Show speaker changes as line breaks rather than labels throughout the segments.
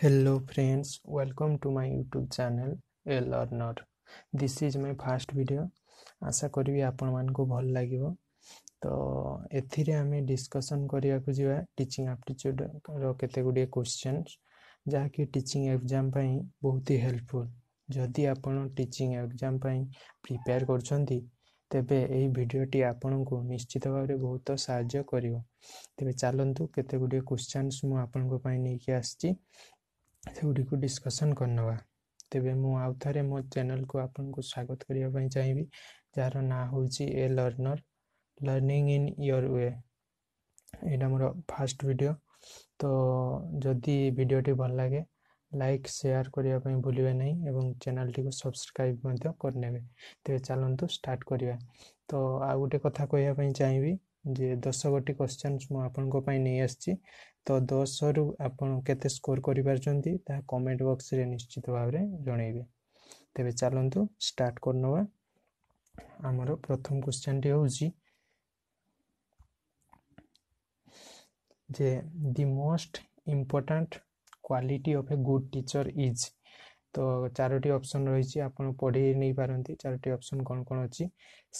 hello friends welcome to my youtube channel a learner this is my first video ଆଶା କରିବି ଆପଣମାନଙ୍କୁ ଭଲ ଲାଗିବ ତ ଏଥିରେ ଆମେ ଡିସ୍କସନ୍ କରିବାକୁ ଯିବା ଟିଚିଂ ଆପ୍ଟିଚ୍ୟୁଡ଼୍ର କେତେ ଗୁଡ଼ିଏ କୋଶ୍ଚେନ୍ସ ଯାହାକି ଟିଚିଂ ଏକ୍ଜାମ୍ ପାଇଁ ବହୁତ ହି ହେଲ୍ପଫୁଲ୍ ଯଦି ଆପଣ ଟିଚିଂ ଏକ୍ଜାମ୍ ପାଇଁ ପ୍ରିପେୟାର୍ କରୁଛନ୍ତି ତେବେ ଏହି ଭିଡ଼ିଓଟି ଆପଣଙ୍କୁ ନିଶ୍ଚିତ ଭାବରେ ବହୁତ ସାହାଯ୍ୟ କରିବ ତେବେ ଚାଲନ୍ତୁ କେତେ ଗୁଡ଼ିଏ କୋଶ୍ଚିନ୍ସ ମୁଁ ଆପଣଙ୍କ ପାଇଁ ନେଇକି ଆସିଛି ସେଗୁଡ଼ିକୁ ଡିସ୍କସନ୍ କରିନେବା ତେବେ ମୁଁ ଆଉ ଥରେ ମୋ ଚ୍ୟାନେଲକୁ ଆପଣଙ୍କୁ ସ୍ୱାଗତ କରିବା ପାଇଁ ଚାହିଁବି ଯାହାର ନାଁ ହେଉଛି a learner learning in your way ଏଇଟା ମୋର ଫାର୍ଷ୍ଟ ଭିଡ଼ିଓ ତ ଯଦି ଭିଡ଼ିଓଟି ଭଲ ଲାଗେ ଲାଇକ୍ ସେୟାର କରିବା ପାଇଁ ଭୁଲିବେ ନାହିଁ ଏବଂ ଚ୍ୟାନେଲଟିକୁ ସବସ୍କ୍ରାଇବ୍ ମଧ୍ୟ କରିନେବେ ତେବେ ଚାଲନ୍ତୁ ଷ୍ଟାର୍ଟ କରିବା ତ ଆଉ ଗୋଟେ କଥା କହିବା ପାଇଁ ଚାହିଁବି ଯେ ଦଶ ଗୋଟି କ୍ୱେଶ୍ଚନ୍ସ ମୁଁ ଆପଣଙ୍କ ପାଇଁ ନେଇ ଆସିଛି ତ ଦଶରୁ ଆପଣ କେତେ ସ୍କୋର କରିପାରୁଛନ୍ତି ତାହା କମେଣ୍ଟ ବକ୍ସରେ ନିଶ୍ଚିତ ଭାବରେ ଜଣାଇବେ ତେବେ ଚାଲନ୍ତୁ ଷ୍ଟାର୍ଟ କରିନେବା ଆମର ପ୍ରଥମ କ୍ୱେଶ୍ଚନ୍ଟି ହେଉଛି ଯେ the most important quality of a good teacher is ତ ଚାରୋଟି ଅପସନ୍ ରହିଛି ଆପଣ ପଢ଼େଇ ନେଇପାରନ୍ତି ଚାରୋଟି ଅପସନ୍ କ'ଣ କ'ଣ ଅଛି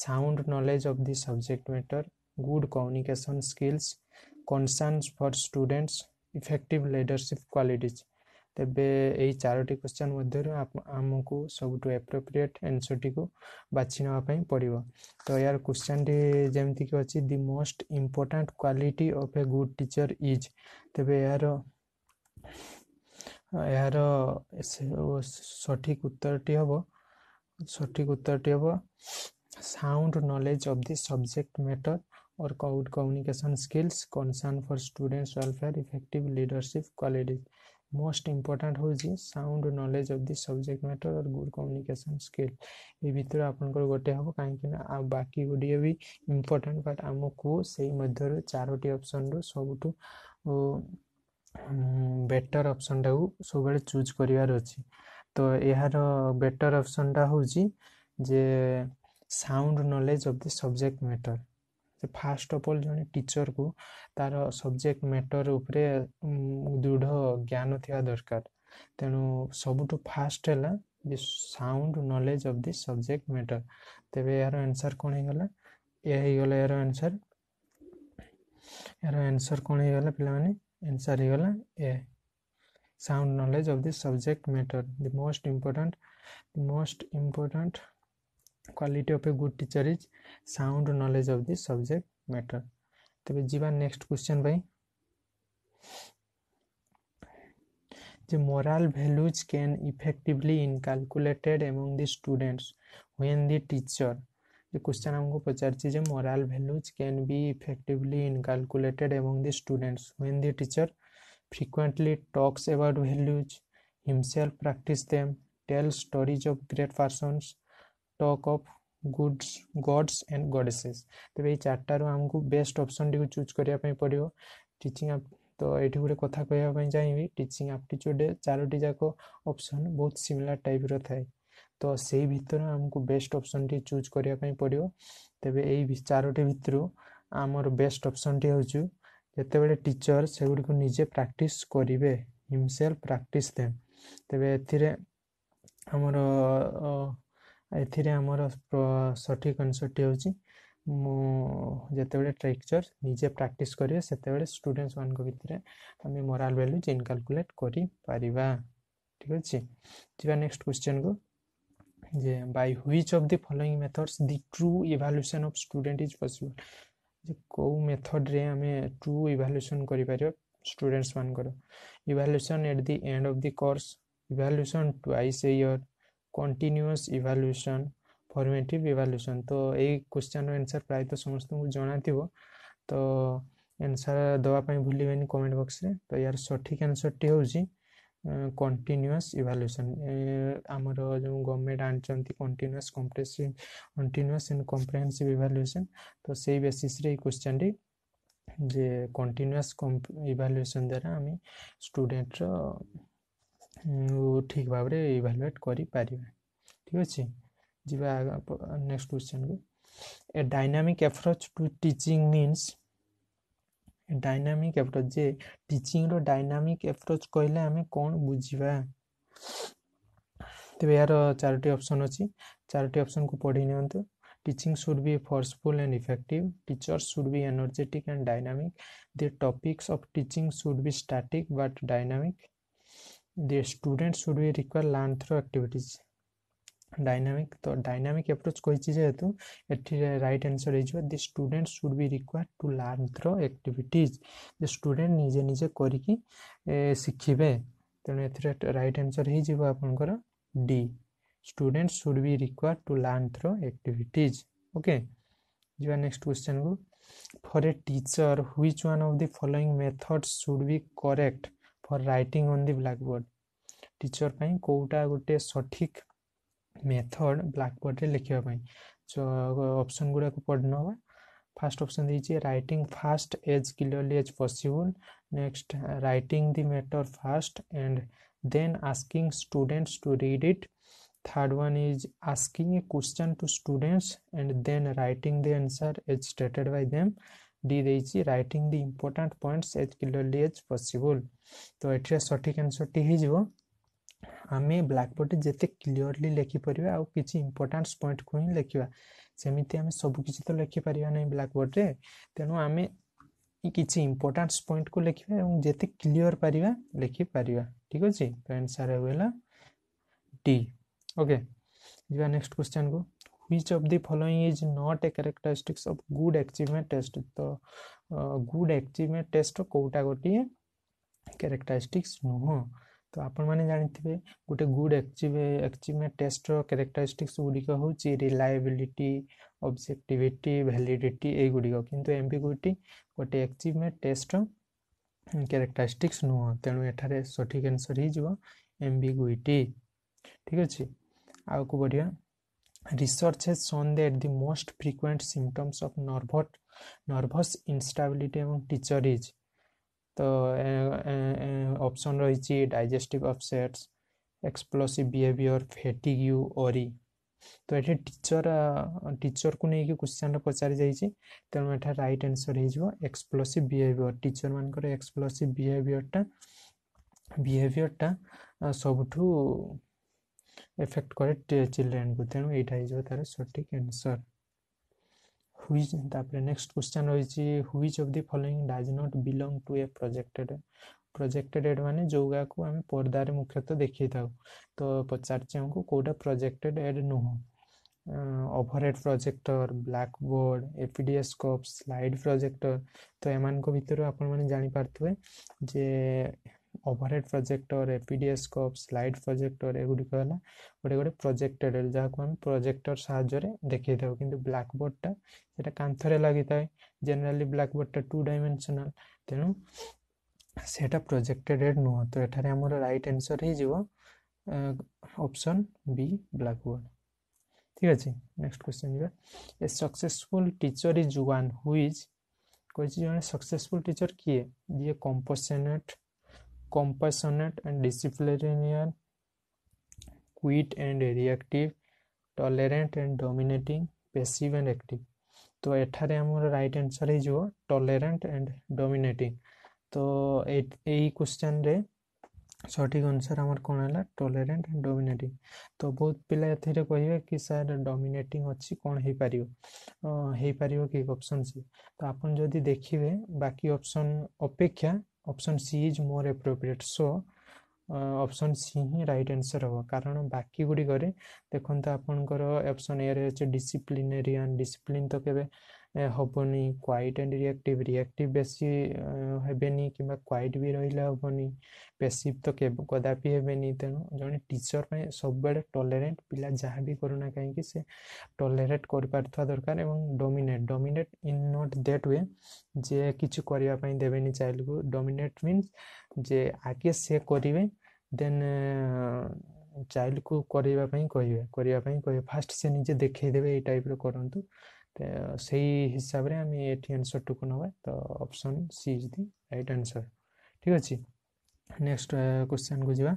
sound knowledge of the subject matter good communication skills concerns for students effective leadership qualities ତେବେ ଏଇ ଚାରୋଟି କ୍ୱେଶ୍ଚନ୍ ମଧ୍ୟରୁ ଆମକୁ ସବୁଠୁ ଆପ୍ରୋପ୍ରିଏଟ୍ ଆନ୍ସର୍ଟିକୁ ବାଛି ନେବା ପାଇଁ ପଡ଼ିବ ତ ଏହାର କ୍ୱେଶ୍ଚନ୍ଟି ଯେମିତିକି ଅଛି the most important quality of a good teacher is ତେବେ ଏହାର ଏହାର ସଠିକ୍ ଉତ୍ତରଟି ହେବ ସଠିକ୍ ଉତ୍ତରଟି ହେବ sound knowledge of the subject matter or good communication skills, concern for students' welfare, effective leadership qualities. Most important ହେଉଛି sound knowledge of the subject matter or good communication skill ଏ ଭିତରୁ ଆପଣଙ୍କର ଗୋଟେ ହେବ କାହିଁକିନା ଆଉ ବାକି ଗୁଡ଼ିଏ ବି ଇମ୍ପୋର୍ଟାଣ୍ଟ ବଟ୍ ଆମକୁ ସେଇ ମଧ୍ୟରୁ ଚାରୋଟି ଅପସନ୍ରୁ ସବୁଠୁ ବେଟର୍ ଅପସନ୍ଟାକୁ ସବୁବେଳେ ଚୁଜ୍ କରିବାର ଅଛି ତ ଏହାର ବେଟର୍ ଅପସନ୍ଟା ହେଉଛି ଯେ sound knowledge of the subject matter ସେ ଫାଷ୍ଟ ଅଫ୍ ଅଲ୍ ଜଣେ ଟିଚର୍କୁ ତା'ର ସବଜେକ୍ଟ ମ୍ୟାଟର୍ ଉପରେ ଦୃଢ଼ ଜ୍ଞାନ ଥିବା ଦରକାର ତେଣୁ ସବୁଠୁ ଫାଷ୍ଟ ହେଲା ଯେ sound knowledge of the subject matter ତେବେ ଏହାର ଆନ୍ସର୍ କ'ଣ ହେଇଗଲା ଏହା ହେଇଗଲା ଏହାର ଆନ୍ସର୍ ଏହାର ଆନ୍ସର୍ କ'ଣ ହେଇଗଲା ପିଲାମାନେ ଆନ୍ସର୍ ହେଇଗଲା ଏ sound knowledge of the subject matter the most important the most important quality of a good teacher is sound knowledge of the subject matter तबे जीवा नेक्स्ट क्वेश्चन भाई जे moral values can effectively inculcated among the students when the teacher जे question हमको पचार छि जे moral values can be effectively inculcated among the students when the teacher frequently talks about values himself practice them tell stories of great persons talk of goods gods and goddesses ତେବେ ଏଇ ଚାରିଟାରୁ ଆମକୁ best ଅପସନ୍ଟିକୁ choose କରିବା ପାଇଁ ପଡ଼ିବ teaching ତ ଏଇଠି ଗୋଟେ କଥା କହିବା ପାଇଁ ଚାହିଁବି ଟିଚିଂ ଆପ୍ଟିଚ୍ୟୁଡ଼ରେ ଚାରୋଟି ଯାକ ଅପସନ୍ ବହୁତ ସିମିଲାର ଟାଇପ୍ର ଥାଏ ତ ସେଇ ଭିତରୁ ଆମକୁ ବେଷ୍ଟ ଅପସନ୍ଟି ଚୁଜ୍ କରିବା ପାଇଁ ପଡ଼ିବ ତେବେ ଏଇ ଚାରୋଟି ଭିତରୁ ଆମର ବେଷ୍ଟ ଅପସନ୍ଟି ହେଉଛି ଯେତେବେଳେ ଟିଚର୍ ସେଗୁଡ଼ିକୁ ନିଜେ ପ୍ରାକ୍ଟିସ୍ କରିବେ ହିମସେଲ୍ଫ ପ୍ରାକ୍ଟିସ୍ ଦେମ୍ ତେବେ ଏଥିରେ ଆମର ଏଥିରେ ଆମର ସଠିକ୍ ଆନ୍ସର୍ଟି ହେଉଛି ମୁଁ ଯେତେବେଳେ ଟ୍ରେକ୍ଚର୍ ନିଜେ ପ୍ରାକ୍ଟିସ୍ କରିବେ ସେତେବେଳେ ଷ୍ଟୁଡ଼େଣ୍ଟସ୍ମାନଙ୍କ ଭିତରେ ଆମେ ମୋରାଲ୍ ଭାଲ୍ୟୁଜ୍ ଇନକାଲକୁଲେଟ୍ କରିପାରିବା ଠିକ୍ ଅଛି ଯିବା ନେକ୍ସଟ କ୍ୱେଶ୍ଚନ୍କୁ ଯେ by which of the following methods the true evaluation of student is possible ଯେ କେଉଁ ମେଥଡ଼୍ରେ ଆମେ ଟ୍ରୁ ଇଭାଲ୍ୟୁସନ୍ କରିପାରିବା ଷ୍ଟୁଡ଼େଣ୍ଟସ୍ମାନଙ୍କର evaluation at the end of the course evaluation twice a year continuous evaluation formative evaluation তো ଏଇ କୋଶ୍ଚିନ୍ର ଆନ୍ସର୍ ପ୍ରାୟତଃ ସମସ୍ତଙ୍କୁ ଜଣାଥିବ ତ ଆନ୍ସର୍ ଦେବା ପାଇଁ ଭୁଲିବେନି କମେଣ୍ଟ ବକ୍ସରେ ତ ୟାର ସଠିକ୍ ଆନ୍ସର୍ଟି ହେଉଛି କଣ୍ଟିନ୍ୟୁଅସ୍ ଇଭାଲୁଏସନ୍ ଆମର ଯେଉଁ ଗଭର୍ଣ୍ଣମେଣ୍ଟ ଆଣିଛନ୍ତି continuous comprehensive continuous and comprehensive evaluation ତ ସେଇ ବେସିସ୍ରେ ଏଇ କୋଶ୍ଚିନ୍ଟି ଯେ କଣ୍ଟିନ୍ୟୁଅସ୍ ଇଭାଲୁଏସନ୍ ଦ୍ୱାରା ଆମେ ଷ୍ଟୁଡ଼େଣ୍ଟର ठीक भाव में इभालुएट करें ठीक अच्छे जी नेक्स्ट क्वेश्चन को a dynamic approach to teaching means dynamic approach जे टीचिंग रो डायनामिक एप्रोच कहले आम कौन बुझा तेरे यार चारोटी अप्सन अच्छी चारोटी अप्सन को पढ़ी नि teaching should be forceful and effective teachers should be energetic and dynamic the topics of teaching should be static but dynamic the students should be require learn through activities dynamic তো dynamic approach কইছি যেহেতু এটি right answer হয়েছে the student should be require to learn through activities যে student নিজে নিজে করিকি শিখিবে তেণু এতে রাইট আনসর হয়ে আপনার the student should be require to learn through activities okay যা নেক্সট কোশ্চেন কু for a teacher which one of the following methods should be correct for writing on the blackboard teacher पर कौटा गोटे सठिक method ब्लाकबोर्ड लिखापी जो option गुड़ाक ना first option दीजिए writing fast as clearly as possible next writing the matter fast and then asking students to read it third one is asking a question to students and then writing the answer as stated by them D the writing the important points as clearly as possible तो ये सठिक answer T हो आम ब्लाकबोर्ड जिते clearly लिखिपर आम्पोर्टाट point को ही लिखा सेमती आम सबकि तो लिखिपर ना ब्लाकबोर्ड में तेणु आम कि इम्पोर्टाट पॉइंट को लिखा और जिते क्लीअर पार लिखिपर ठीक अच्छे तो एनसर है डी ओके जी नेक्स्ट क्वेश्चन को which of the following is not a characteristics of good achievement test तो good achievement test कोटा गोटे characteristics नुह तो ଆପଣମାନେ ଜାଣିଥିବେ ଗୋଟେ ଗୁଡ୍ ଆଚିଭମେଣ୍ଟ ଟେଷ୍ଟର କ୍ୟାରେକ୍ଟରିଷ୍ଟିକ୍ସ ଗୁଡ଼ିକ ହେଉଛି ରିଲାଏବିଲିଟି ଅବଜେକ୍ଟିଭିଟି ଭ୍ୟାଲିଡିଟି ଏଇଗୁଡ଼ିକ କିନ୍ତୁ ଏମ୍ବିଗୁଇଟି ଗୋଟେ ଆଚିଭମେଣ୍ଟ ଟେଷ୍ଟର କ୍ୟାରେକ୍ଟରିଷ୍ଟିକ୍ସ ନୁହଁ ତେଣୁ ଏଠାରେ ସଠିକ୍ ଆନ୍ସର୍ ହେଇଯିବ ଏମ୍ବିଗୁଇଟି ଠିକ୍ ଅଛି ଆଗକୁ ବଢ଼ିବା Research has shown that the most frequent symptoms of nervous nervous instability among teacher is uh, uh, तो ऑप्शन रही digestive upsets explosive behaviour fatigue worry तो ये टीचर टीचर को लेकिन क्वेश्चन पचार जाइए रईट आंसर हो एक्सप्लोसिव बिहेवियर टीचर मानकर एक्सप्लोसिव बिहेवियरटा टा uh, सबुठ এফেক্ট করে চিলড্রেনକୁ ତେଣୁ ଏଇଟା ହେଇଯିବ তার সঠিক ଆନ୍ସର୍ হুইজ তারপরে নেক্সট কোশ্চেন রয়েছে which of the following does not belong to a projected projected aid মানে যোগাকু আমি পর্দারে মুখ্যত দেখাই থাকু তো পচারছি আমাকে কোটা প্রজেক্টেড এড নুহ overhead projector blackboard epidiascope slide projector তো এমানক ভিতর আপন মানে জানি পারতবে যে overhead projector epidiascope slide projector ଏଗୁଡ଼ିକ ହେଲା ଗୋଟେ ଗୋଟେ ପ୍ରୋଜେକ୍ଟର୍ ଯାହାକୁ ଆମେ ପ୍ରୋଜେକ୍ଟର୍ ସାହାଯ୍ୟରେ ଦେଖେଇଥାଉ କିନ୍ତୁ ବ୍ଲାକ୍ବୋର୍ଡ଼ଟା ସେଇଟା କାନ୍ଥରେ ଲାଗିଥାଏ ଜେନେରାଲି ବ୍ଲାକ୍ବୋର୍ଡ଼ଟା ଟୁ ଡାଇମେନ୍ସନାଲ୍ ତେଣୁ ସେଇଟା ପ୍ରୋଜେକ୍ଟେଡ଼୍ ନୁହଁ ତ ଏଠାରେ ଆମର ରାଇଟ୍ ଆନ୍ସର୍ ହେଇଯିବ ଅପସନ୍ ବି ବ୍ଲାକ୍ବୋର୍ଡ଼ ଠିକ୍ ଅଛି নেক্সট কোশ্চেন যা a successful teacher is one who কইছি জনে সকসেসফুল টিচর কিয়ে যিয়ে কম্পোসেনেট compassionate and disciplinarian, quit and reactive, tolerant and dominating, passive and active. তো এঠারে আমার রাইট আনসার হয়ে টলেরান্ট এন্ড ডমিনেটিং তো এই কোশ্চেন্রে সঠিক আনসার আমার কোণ হল টলেরান্ট এন্ড ডমিনেটিং তো বহুত পিলা এতে কহবে কি স্যার ডমিনেটিং অছি কোণ হয়ে পার হয়ে পার কি অপশন সি তো আপন যদি দেখবে বাকি অপশন অপেক্ষা option C is more appropriate so option C ହିଁ ରାଇଟ୍ ଆନ୍ସର୍ ହେବ କାରଣ ବାକି ଗୁଡ଼ିକରେ ଦେଖନ୍ତୁ ଆପଣଙ୍କର ଅପସନ୍ ଏରେ ଅଛି ଡିସିପ୍ଲିନେରିଆନ୍ ଡିସିପ୍ଲିନ୍ ତ କେବେ ହେବନି କ୍ୱାଇଟ୍ ଆଣ୍ଡ ରିଆକ୍ଟିଭ୍ ରିଆକ୍ଟିଭ୍ ବେଶୀ ହେବେନି କିମ୍ବା କ୍ୱାଇଟ୍ ବି ରହିଲେ ହେବନି ପେସିଭ୍ ତ କଦାପି ହେବେନି ତେଣୁ ଜଣେ ଟିଚର୍ ପାଇଁ ସବୁବେଳେ ଟଲେରେଣ୍ଟ ପିଲା ଯାହା ବି କରୁନା କାହିଁକି ସେ ଟଲେରେଟ୍ କରିପାରୁଥିବା ଦରକାର ଏବଂ dominate dominate in not that way ଯେ କିଛି କରିବା ପାଇଁ ଦେବେନି ଚାଇଲ୍ଡକୁ ଡୋମିନେଟ୍ ମିନ୍ସ ଯେ ଆଗେ ସେ କରିବେ ଦେନ୍ ଚାଇଲ୍ଡକୁ କରିବା ପାଇଁ କହିବେ କରିବା ପାଇଁ କହିବେ ଫାଷ୍ଟ ସେ ନିଜେ ଦେଖେଇଦେବେ ଏଇ ଟାଇପ୍ର କରନ୍ତୁ সেই হিসাবে আমি এটি আনসরটুকু নেওয়া তো option C is the right answer ঠিক আছে নেক্সট কোশ্চেন কু যা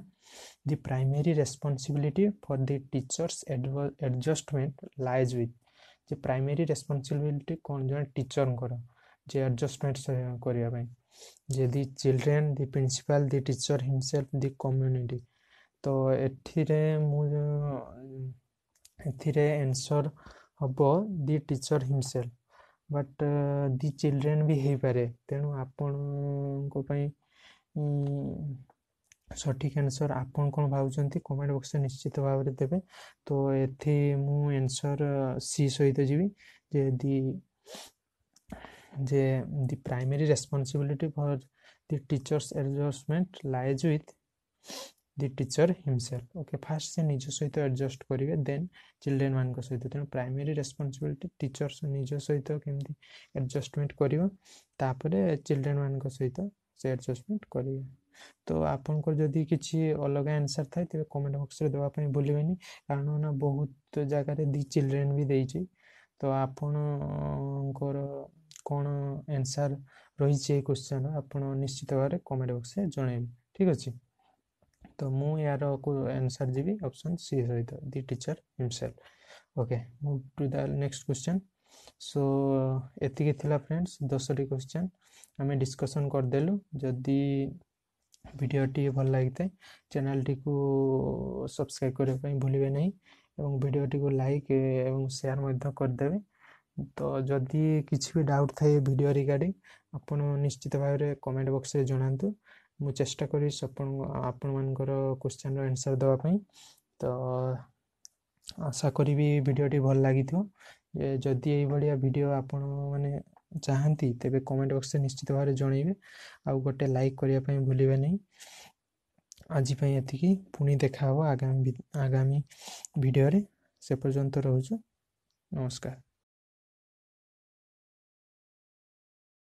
the primary responsibility for the teachers adjustment lies with যে প্রাইমেরি রেসপন্সিবিলিটি কোন জন টিচরଙ୍କର যে আডজস্টমেন্ট করা যে the children the principal the teacher himself the community তো এঠিরে ମୁଁ ଏଥିରେ ଆନ୍ସର୍ ହେବ the teacher himself but the children ବି ହେଇପାରେ ତେଣୁ ଆପଣଙ୍କ ପାଇଁ ସଠିକ୍ ଆନ୍ସର୍ ଆପଣ କ'ଣ ଭାବୁଛନ୍ତି କମେଣ୍ଟ ବକ୍ସରେ ନିଶ୍ଚିତ ଭାବରେ ଦେବେ ତ ଏଥି ମୁଁ ଏନ୍ସର୍ ସି ସହିତ ଯିବି ଯେ ଦି ଯେ the primary responsibility for the teachers adjustment lies with the teacher himself okay first ସେ ନିଜ ସହିତ ଆଡ଼ଜଷ୍ଟ କରିବେ ଦେନ୍ ଚିଲଡ୍ରେନ୍ମାନଙ୍କ ସହିତ ତେଣୁ ପ୍ରାଇମେରୀ ରେସ୍ପନ୍ସିବିଲିଟି ଟିଚର୍ସ ନିଜ ସହିତ କେମିତି ଆଡ଼ଜଷ୍ଟମେଣ୍ଟ କରିବ ତାପରେ ଚିଲଡ୍ରେନ୍ମାନଙ୍କ ସହିତ ସେ ଆଡ଼ଜଷ୍ଟମେଣ୍ଟ କରିବେ ତ ଆପଣଙ୍କର ଯଦି କିଛି ଅଲଗା ଆନ୍ସର୍ ଥାଏ ତେବେ କମେଣ୍ଟ ବକ୍ସରେ ଦେବା ପାଇଁ ଭୁଲିବେନି କାରଣ ନା ବହୁତ ଜାଗାରେ ଦି ଚିଲଡ୍ରେନ୍ ବି ଦେଇଛି ତ ଆପଣଙ୍କର କ'ଣ ଆନ୍ସର୍ ରହିଛି ଏଇ କୋଶ୍ଚିନ୍ର ଆପଣ ନିଶ୍ଚିତ ଭାବରେ କମେଣ୍ଟ ବକ୍ସରେ ଜଣାଇବେ ଠିକ୍ ଅଛି ତ ମୁଁ ୟାରକୁ ଆନ୍ସର୍ ଯିବି ଅପସନ୍ ସି ସହିତ the teacher himself okay move to the next question so ଏତିକି ଥିଲା ଫ୍ରେଣ୍ଡସ୍ ଦଶଟି କ୍ୱେଶ୍ଚନ୍ ଆମେ ଡିସ୍କସନ୍ କରିଦେଲୁ ଯଦି ଭିଡ଼ିଓଟି ଭଲ ଲାଗିଥାଏ ଚ୍ୟାନେଲ୍ଟିକୁ ସବସ୍କ୍ରାଇବ୍ କରିବା ପାଇଁ ଭୁଲିବେ ନାହିଁ ଏବଂ ଭିଡ଼ିଓଟିକୁ ଲାଇକ୍ ଏବଂ ସେୟାର୍ ମଧ୍ୟ କରିଦେବେ ତ ଯଦି କିଛି ବି ଡାଉଟ୍ ଥାଏ ଭିଡ଼ିଓ ରିଗାର୍ଡ଼ିଂ ଆପଣ ନିଶ୍ଚିତ ଭାବରେ କମେଣ୍ଟ ବକ୍ସରେ ଜଣାନ୍ତୁ ମୁଁ ଚେଷ୍ଟା କରିବି ଆପଣ ଆପଣମାନଙ୍କର କୋଶ୍ଚିନ୍ର ଆନ୍ସର୍ ଦେବା ପାଇଁ ତ ଆଶା କରିବି ଭିଡ଼ିଓଟି ଭଲ ଲାଗିଥିବ ଯଦି ଏଇଭଳିଆ ଭିଡ଼ିଓ ଆପଣମାନେ ଚାହାନ୍ତି ତେବେ କମେଣ୍ଟ ବକ୍ସରେ ନିଶ୍ଚିତ ଭାବରେ ଜଣାଇବେ ଆଉ ଗୋଟେ ଲାଇକ୍ କରିବା ପାଇଁ ଭୁଲିବେ ନାହିଁ ଆଜି ପାଇଁ ଏତିକି ପୁଣି ଦେଖା ହେବ ଆଗାମୀ ଆଗାମୀ ଭିଡ଼ିଓରେ ସେ ପର୍ଯ୍ୟନ୍ତ ରହୁଛୁ ନମସ୍କାର